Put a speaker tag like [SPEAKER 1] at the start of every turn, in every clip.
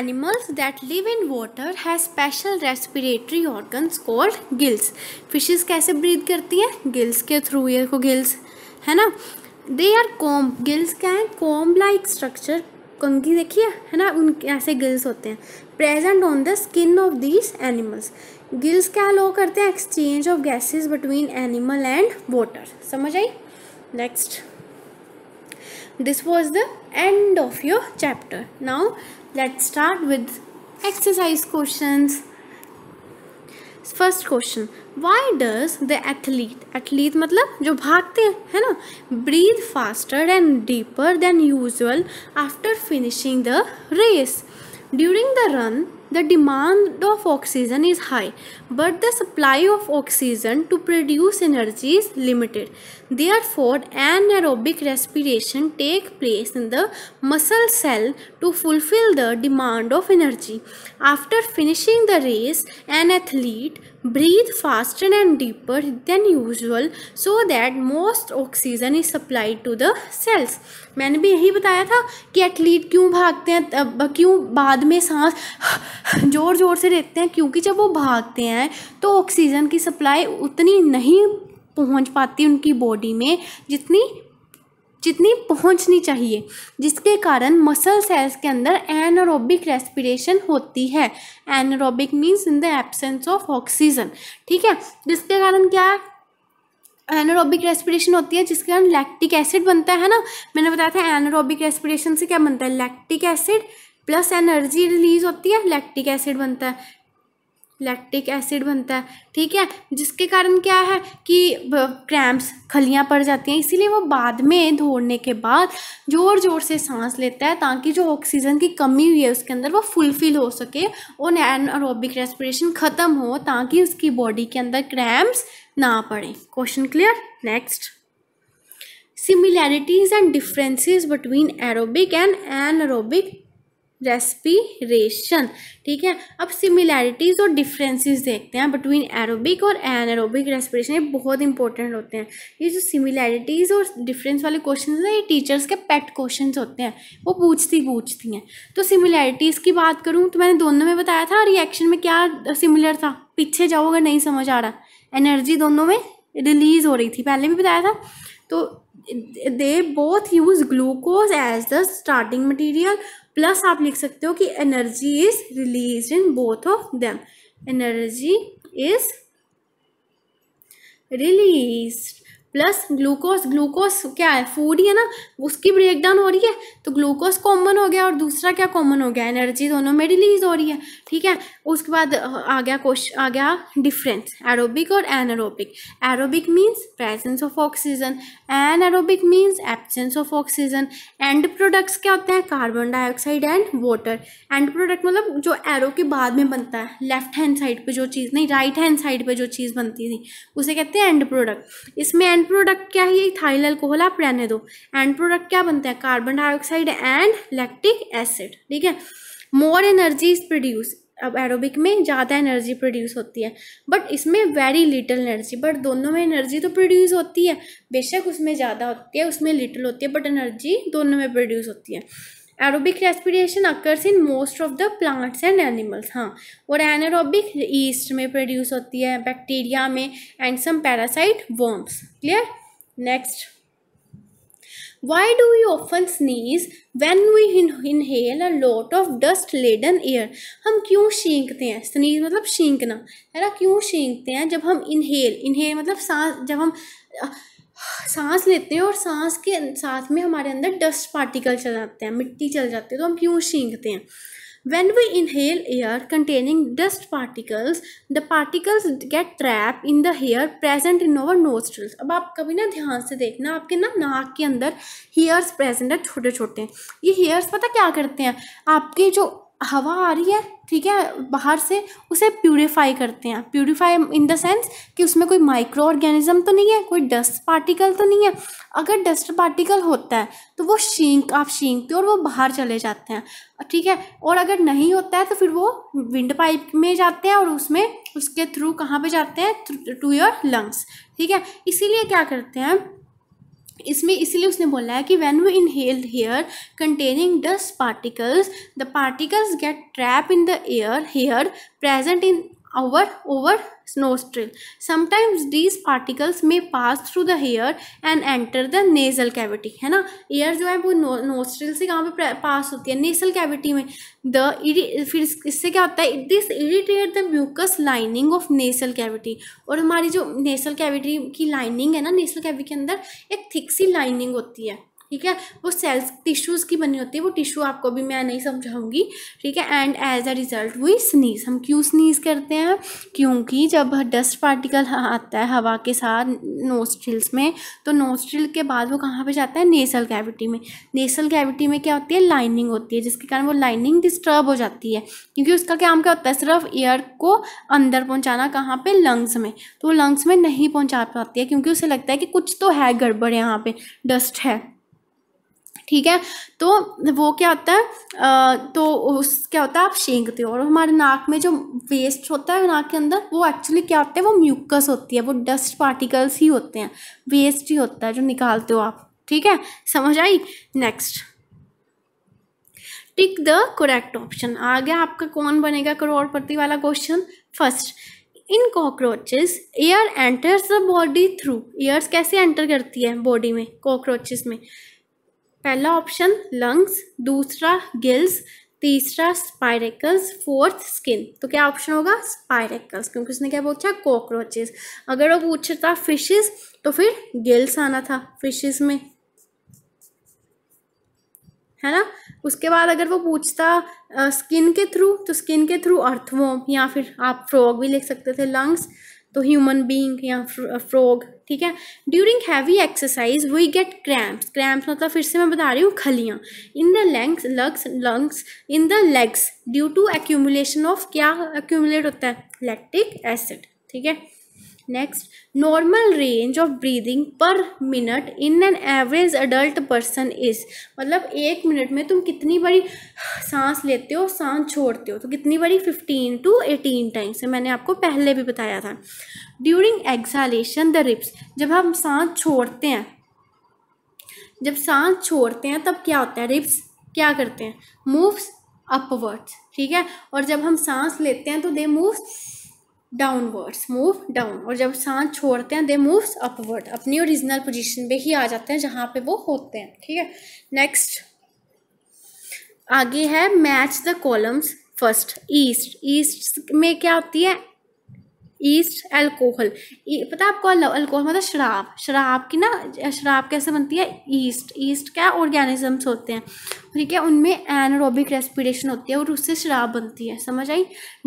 [SPEAKER 1] animals that live in water has special respiratory organs called gills. Fishes कैसे breathe करती हैं Gills के through ये को gills है ना They are comb. Gills क्या हैं comb like structure कंघी देखिए है ना उनके ऐसे गिल्स होते हैं present on the skin of these animals gills क्या लो करते हैं exchange of gases between animal and water समझ आई next this was the end of your chapter now let's start with exercise questions first question why does the athlete athlete matlab jo bhagte hai na breathe faster and deeper than usual after finishing the race during the run the demand of oxygen is high but the supply of oxygen to produce energy is limited therefore anaerobic respiration takes place in the muscle cell to fulfill the demand of energy after finishing the race an athlete breathe faster and deeper than usual so that most oxygen is supplied to the cells मैंने भी यही बताया था कि athlete क्यों भागते हैं क्यों बाद में सांस ज़ोर ज़ोर से लेते हैं क्योंकि जब वो भागते हैं तो ऑक्सीजन की सप्लाई उतनी नहीं पहुंच पाती उनकी बॉडी में जितनी जितनी पहुंचनी चाहिए जिसके कारण मसल सेल्स के अंदर एनरोबिक रेस्पिरेशन होती है anaerobic means in the absence of oxygen ठीक है जिसके कारण क्या एनारोबिक रेस्पिरेशन होती है जिसके कारण लैक्टिक एसिड बनता है ना मैंने बताया था एनारोबिक रेस्पिरेशन से क्या बनता है lactic acid plus energy release होती है लैक्टिक एसिड बनता है लैक्टिक एसिड बनता है ठीक है जिसके कारण क्या है कि क्रैम्प्स खलियाँ पड़ जाती हैं इसीलिए वो बाद में दौड़ने के बाद ज़ोर ज़ोर से सांस लेता है ताकि जो ऑक्सीजन की कमी हुई है उसके अंदर वो फुलफ़िल हो सके और अरोबिक रेस्परेशन ख़त्म हो ताकि उसकी बॉडी के अंदर क्रैम्प्स ना पड़े question clear next similarities and differences between aerobic and anaerobic respiration ठीक है अब सिमिलैरिटीज़ और डिफरेंसेस देखते हैं बिटवीन एरोबिक और एनारोबिक रेस्पिरेशन ये बहुत इंपॉर्टेंट होते हैं ये जो सिमिलैरिटीज़ और डिफरेंस वाले क्वेश्चन हैं ये टीचर्स के पेट क्वेश्चन होते हैं वो पूछती पूछती हैं तो सिमिलैरिटीज़ की बात करूँ तो मैंने दोनों में बताया था रिएक्शन में क्या सिमिलर था पीछे जाओ अगर नहीं समझ आ रहा एनर्जी दोनों में रिलीज़ हो रही थी पहले भी बताया था तो they both use glucose as the starting material plus आप लिख सकते हो कि energy is release in both of them energy is release plus glucose glucose क्या है फूड ही है ना उसकी ब्रेकडाउन हो रही है तो ग्लूकोज कॉमन हो गया और दूसरा क्या कॉमन हो गया एनर्जी दोनों में रिलीज हो रही है ठीक है उसके बाद आ गया क्वेश्चन आ गया डिफरेंस एरोबिक और anaerobic aerobic means presence of oxygen anaerobic means absence of oxygen end products क्या होते हैं carbon dioxide and water end product मतलब जो एरो के बाद में बनता है लेफ्ट हैंड साइड पर जो चीज़ नहीं राइट हैंड साइड पर जो चीज़ बनती थी उसे कहते हैं एंड प्रोडक्ट इसमें एंड प्रोडक्ट क्या है ये इथाइल अल्कोहल आप रहने दो एंड प्रोडक्ट क्या बनता है carbon dioxide and lactic acid ठीक है मोर एनर्जी इज प्रोड्यूस अब एरोबिक में ज़्यादा एनर्जी प्रोड्यूस होती है बट इसमें वेरी लिटिल एनर्जी बट दोनों में एनर्जी तो प्रोड्यूस होती है बेशक उसमें ज़्यादा होती है उसमें लिटिल होती है बट एनर्जी दोनों में प्रोड्यूस होती है aerobic respiration occurs in most of the plants and animals हाँ और एनारोबिक ईस्ट में प्रोड्यूस होती है बैक्टीरिया में and some parasite worms clear next why do you often sneeze when we inhale a lot of dust laden air हम क्यों छींकते हैं स्नीज मतलब छींकना है ना क्यों छींकते हैं जब हम इनहेल इनहेल मतलब सांस जब हम सांस लेते हैं और सांस के अं-, साथ में हमारे अंदर डस्ट पार्टिकल चल जाते हैं मिट्टी चल जाती है तो हम क्यों छींकते हैं when we inhale air containing dust particles the particles get trap in the hair present in over nostrils अब आप कभी ना ध्यान से देखना आपके ना नाक के अंदर हेयर्स प्रेजेंट है छोटे छोटे ये हेयर्स पता क्या करते हैं आपके जो हवा आ रही है ठीक है बाहर से उसे प्यूरीफाई करते हैं प्यूरीफाई इन द सेंस कि उसमें कोई माइक्रो ऑर्गेनिज्म तो नहीं है कोई डस्ट पार्टिकल तो नहीं है अगर डस्ट पार्टिकल होता है तो वो शींक आप शींकते हो और वो बाहर चले जाते हैं ठीक है और अगर नहीं होता है तो फिर वो विंड पाइप में जाते हैं और उसमें उसके थ्रू कहाँ पर जाते हैं टू योर लंग्स ठीक है इसीलिए क्या करते हैं इसमें इसलिए उसने बोला है कि when we inhale hair containing dust particles the particles get trap in the air hair present in over over nostril sometimes these particles may pass through the hair and enter the nasal cavity hai na air jo hai wo nostril se kahan pe pass hoti hai nasal cavity mein the fir isse kya hota hai this irritate the mucus lining of nasal cavity aur hamari jo nasal cavity ki lining hai na nasal cavity ke andar ek thick si lining hoti hai ठीक है वो sales tissues की बनी होती है वो tissue आपको भी मैं नहीं समझाऊंगी ठीक है and as a result we sneeze हम क्यों स्नीज करते हैं क्योंकि जब डस्ट पार्टिकल आता है हवा के साथ नोस्ट्रिल्स में तो नोस्ट्रिल के बाद वो कहाँ पे जाता है नेसल कैविटी में नेसल कैविटी में क्या होती है लाइनिंग होती है जिसके कारण वो लाइनिंग डिस्टर्ब हो जाती है क्योंकि उसका काम क्या होता है सिर्फ एयर को अंदर पहुँचाना कहाँ पर लंग्स में तो वो लंग्स में नहीं पहुँचा पाती है क्योंकि उसे लगता है कि कुछ तो है गड़बड़ यहाँ पर डस्ट है ठीक है तो वो क्या होता है आ, तो उस क्या होता है आप शेंकते हो और हमारे नाक में जो वेस्ट होता है नाक के अंदर वो एक्चुअली क्या होता है वो म्यूकस होती है वो डस्ट पार्टिकल्स ही होते हैं वेस्ट ही होता है जो निकालते हो आप ठीक है समझ आई next tick the correct option आ गया आपका कौन बनेगा करोड़पति वाला question first in cockroaches air enters the body through airs कैसे एंटर करती है बॉडी में कॉकरोचेस में पहला ऑप्शन लंग्स दूसरा गिल्स तीसरा स्पाइरेकल्स फोर्थ स्किन तो क्या ऑप्शन होगा स्पाइरेकल्स क्योंकि उसने क्या पूछा कॉकरोचेस अगर वो पूछता फिशेस तो फिर गिल्स आना था फिशेस में है ना उसके बाद अगर वो पूछता स्किन के थ्रू तो स्किन के थ्रू अर्थवोम या फिर आप फ्रॉग भी लिख सकते थे लंग्स तो ह्यूमन बींग या फ्रॉग uh, ठीक है during heavy exercise we get cramps cramps मतलब फिर से मैं बता रही हूँ खलियाँ in the legs lugs lungs in the legs due to accumulation of क्या एक्यूमुलेट होता है लैक्टिक एसिड ठीक है next normal range of breathing per minute in an average adult person is मतलब एक मिनट में तुम कितनी बड़ी सांस लेते हो सांस छोड़ते हो तो कितनी बड़ी फिफ्टीन टू एटीन टाइम्स है मैंने आपको पहले भी बताया था ड्यूरिंग एक्सालेशन द रिप्स जब हम सांस छोड़ते हैं जब सांस छोड़ते हैं तब क्या होता है रिप्स क्या करते हैं मूव्स अपवर्ड्स ठीक है और जब हम सांस लेते हैं तो they moves downwards move down और जब सांस छोड़ते हैं दे मूव्स अपवर्ड अपनी ओरिजिनल पोजीशन पे ही आ जाते हैं जहाँ पे वो होते हैं ठीक है नेक्स्ट आगे है match the columns first yeast yeast में क्या होती है ईस्ट अल्कोहल पता है आपको अल्कोहल मतलब शराब शराब की ना शराब कैसे बनती है ईस्ट ईस्ट क्या ऑर्गेनिजम्स होते हैं ठीक है उनमें एनरोबिक रेस्पिरेशन होती है और उससे शराब बनती है समझ आई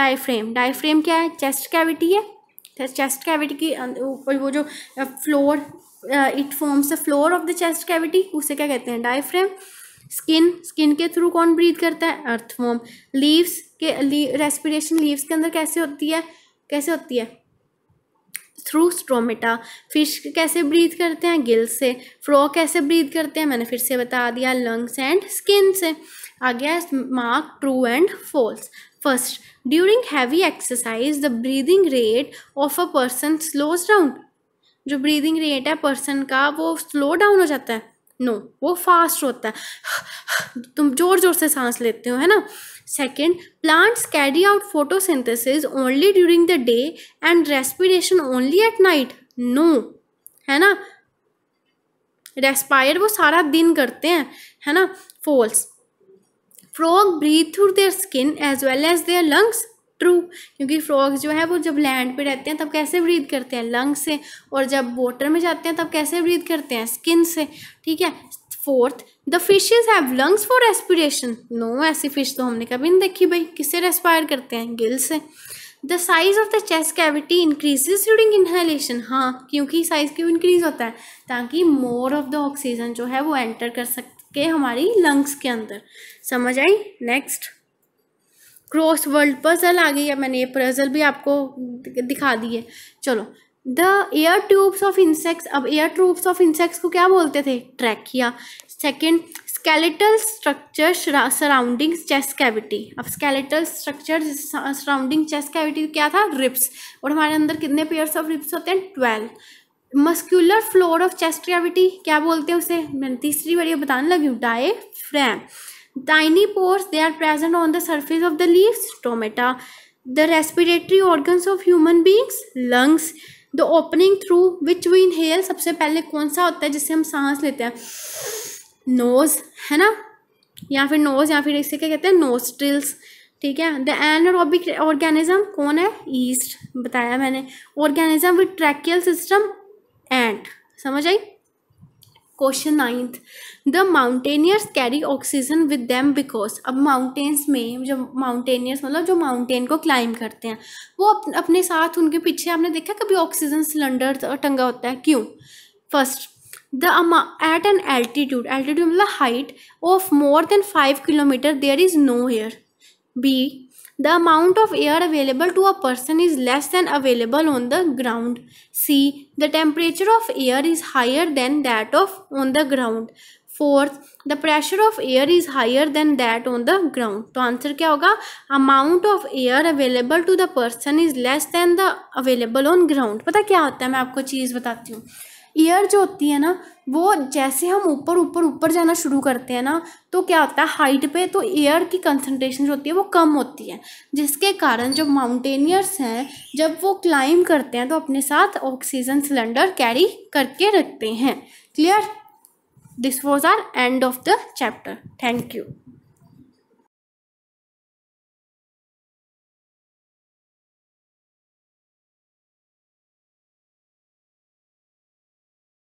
[SPEAKER 1] डायफ्रेम डायफ्रेम क्या है चेस्ट कैविटी है चेस्ट कैविटी की अं, वो जो floor it forms the floor of the chest cavity उसे क्या कहते हैं डायफ्रेम स्किन स्किन के थ्रू कौन ब्रीथ करता है अर्थवॉर्म लीव्स के रेस्पिरेशन लीव्स के अंदर कैसे होती है कैसे होती है थ्रू स्ट्रोमेटा फिश कैसे ब्रीद करते हैं गिल्स से फ्रॉग कैसे ब्रीद करते हैं मैंने फिर से बता दिया लंग्स एंड स्किन से आ गया mark true and false first during heavy exercise the breathing rate of a person slows down जो ब्रीदिंग रेट है पर्सन का वो स्लो डाउन हो जाता है नो no, वो फास्ट होता है तुम ज़ोर ज़ोर से सांस लेते हो है ना Second, plants carry out photosynthesis only during the day and respiration only at night. No, है ना रेस्पायर वो सारा दिन करते हैं है ना false frog breathe through their skin as well as their lungs true क्योंकि फ्रॉग जो है वो जब लैंड पे रहते हैं तब कैसे ब्रीद करते हैं लंग्स से और जब वाटर में जाते हैं तब कैसे ब्रीद करते हैं स्किन से ठीक है fourth the fishes have lungs for respiration no ऐसी फिश तो हमने कभी नहीं देखी भाई किससे रेस्पायर करते हैं गिल से the size of the chest cavity increases during inhalation हाँ क्योंकि साइज क्यों इंक्रीज होता है ताकि मोर ऑफ द ऑक्सीजन जो है वो एंटर कर सके हमारी लंग्स के अंदर समझ आई नेक्स्ट क्रॉस वर्ल्ड पजल आ गई है मैंने ये पजल भी आपको दिखा दी है चलो the air tubes of insects अब एयर ट्यूब्स ऑफ इंसेक्ट्स को क्या बोलते थे trachea second skeletal structure surrounding chest cavity अब skeletal structure surrounding chest cavity क्या था रिप्स और हमारे अंदर कितने पेयर्स ऑफ रिप्स होते हैं twelve muscular floor of chest cavity क्या बोलते हैं उसे मैंने तीसरी बार ये बताने लगी हूँ diaphragm tiny pores they are present on the surface of the leaves stomata the respiratory organs of human beings lungs the opening through which we inhale सबसे पहले कौन सा होता है जिससे हम सांस लेते हैं नोज है ना या फिर नोज या फिर इसे क्या कहते हैं नोस्ट्रिल्स ठीक है द एनरोबिक ऑर्गेनिज्म कौन है ईस्ट बताया मैंने organism with tracheal system and समझ आई question ninth the mountaineers carry oxygen with them because अब माउंटेन्स में जो माउंटेनियर्स मतलब जो माउंटेन को क्लाइंब करते हैं वो अप, अपने साथ उनके पीछे आपने देखा कभी ऑक्सीजन सिलेंडर टंगा होता है क्यों first the at an altitude altitude मतलब height of more than five kilometre there is no air B the amount of air available to a person is less than available on the ground C the temperature of air is higher than that of on the ground fourth the pressure of air is higher than that on the ground तो answer क्या होगा amount of air available to the person is less than the available on ground पता क्या होता है मैं आपको चीज़ बताती हूँ ईयर जो होती है ना वो जैसे हम ऊपर ऊपर ऊपर जाना शुरू करते हैं ना तो क्या होता है हाइट पे तो एयर की कंसनट्रेशन जो होती है वो कम होती है जिसके कारण जो माउंटेनियर्स हैं जब वो क्लाइंब करते हैं तो अपने साथ ऑक्सीजन सिलेंडर कैरी करके रखते हैं clear this was our end of the chapter thank you